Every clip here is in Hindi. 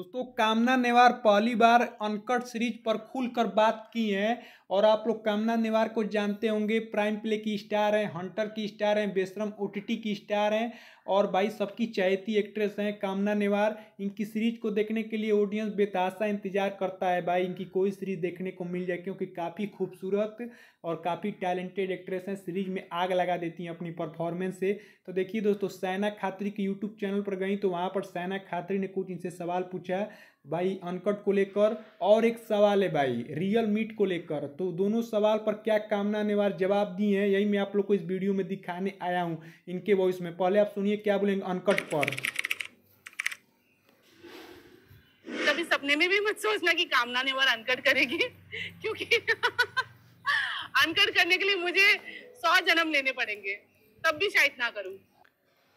दोस्तों कामना नेवार पहली बार अनकट सीरीज पर खुलकर बात की है और आप लोग कामना नेवार को जानते होंगे प्राइम प्ले की स्टार हैं हंटर की स्टार हैं बेशरम ओ की स्टार हैं और भाई सबकी चाहती एक्ट्रेस हैं कामना नेवार इनकी सीरीज को देखने के लिए ऑडियंस बेतहाशा इंतजार करता है भाई इनकी कोई सीरीज देखने को मिल जाए क्योंकि काफ़ी खूबसूरत और काफ़ी टैलेंटेड एक्ट्रेस हैं सीरीज में आग लगा देती हैं अपनी परफॉर्मेंस से तो देखिए दोस्तों सैना खात्री के यूट्यूब चैनल पर गई तो वहाँ पर सैना खात्री ने कुछ इनसे सवाल पूछा पूछा है भाई अनकट को लेकर और एक सवाल है भाई रियल मीट को लेकर तो दोनों सवाल पर क्या कामना ने वार जवाब दिए हैं यही मैं आप लोग को इस वीडियो में दिखाने आया हूँ इनके वॉइस में पहले आप सुनिए क्या बोलेंगे अनकट पर सपने में भी मत सोचना कि कामना ने अनकट करेगी क्योंकि अनकट करने के लिए मुझे सौ जन्म लेने पड़ेंगे तब भी शायद ना करूं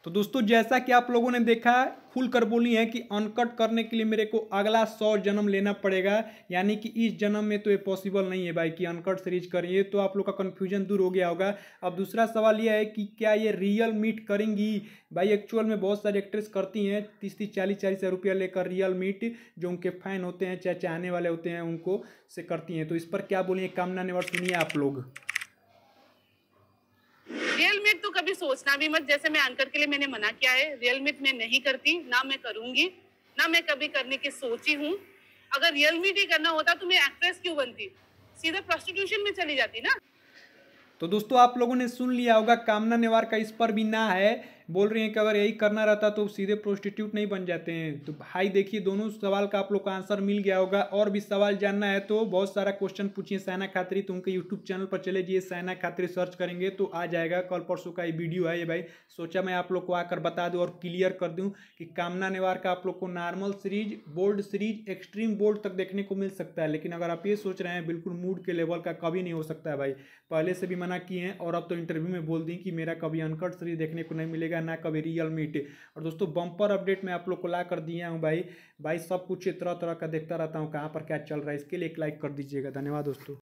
तो दोस्तों जैसा कि आप लोगों ने देखा खुलकर बोली है कि अनकट करने के लिए मेरे को अगला सौ जन्म लेना पड़ेगा यानी कि इस जन्म में तो ये पॉसिबल नहीं है भाई कि अनकट सीरीज करिए तो आप लोग का कन्फ्यूजन दूर हो गया होगा अब दूसरा सवाल यह है कि क्या ये रियल मीट करेंगी भाई एक्चुअल में बहुत सारी एक्ट्रेस करती हैं तीस तीस चालीस चालीस हज़ार रुपया लेकर रियल मीट जो उनके फैन होते हैं चाहे चाहने वाले होते हैं उनको से करती हैं तो इस पर क्या बोलिए कामना नेवर सुनिए आप लोग मिनट तो कभी सोचना भी मत जैसे मैं आंकर के लिए मैंने मना किया है रियल मैं नहीं करती ना मैं करूंगी ना मैं कभी करने की सोची हूँ अगर रियल ही करना होता तो मैं एक्ट्रेस क्यों बनती सीधा प्रोस्टिट्यूशन में चली जाती ना तो दोस्तों आप लोगों ने सुन लिया होगा कामना नेवार का इस पर भी ना है बोल रही हैं कि अगर यही करना रहता तो सीधे प्रोस्टिट्यूट नहीं बन जाते हैं तो भाई देखिए दोनों सवाल का आप लोग का आंसर मिल गया होगा और भी सवाल जानना है तो बहुत सारा क्वेश्चन पूछिए सैना खात्री तो उनके यूट्यूब चैनल पर चले जाइए सैना खात्री सर्च करेंगे तो आ जाएगा कल परसों का ये वीडियो है ये भाई सोचा मैं आप लोग को आकर बता दूँ और क्लियर कर दूँ कि कामना नेवार का आप लोग को normal series bold series extreme bold तक देखने को मिल सकता है लेकिन अगर आप ये सोच रहे हैं बिल्कुल मूड के लेवल का कभी नहीं हो सकता है भाई पहले से भी मना किए हैं और अब तो इंटरव्यू में बोल दी कि मेरा कभी अनकट सीरीज देखने को नहीं मिलेगा मिलेगा ना कभी रियल मीट और दोस्तों बम्पर अपडेट मैं आप लोग को ला कर दिया हूँ भाई भाई सब कुछ तरह तरह का देखता रहता हूँ कहाँ पर क्या चल रहा है इसके लिए एक लाइक कर दीजिएगा धन्यवाद दोस्तों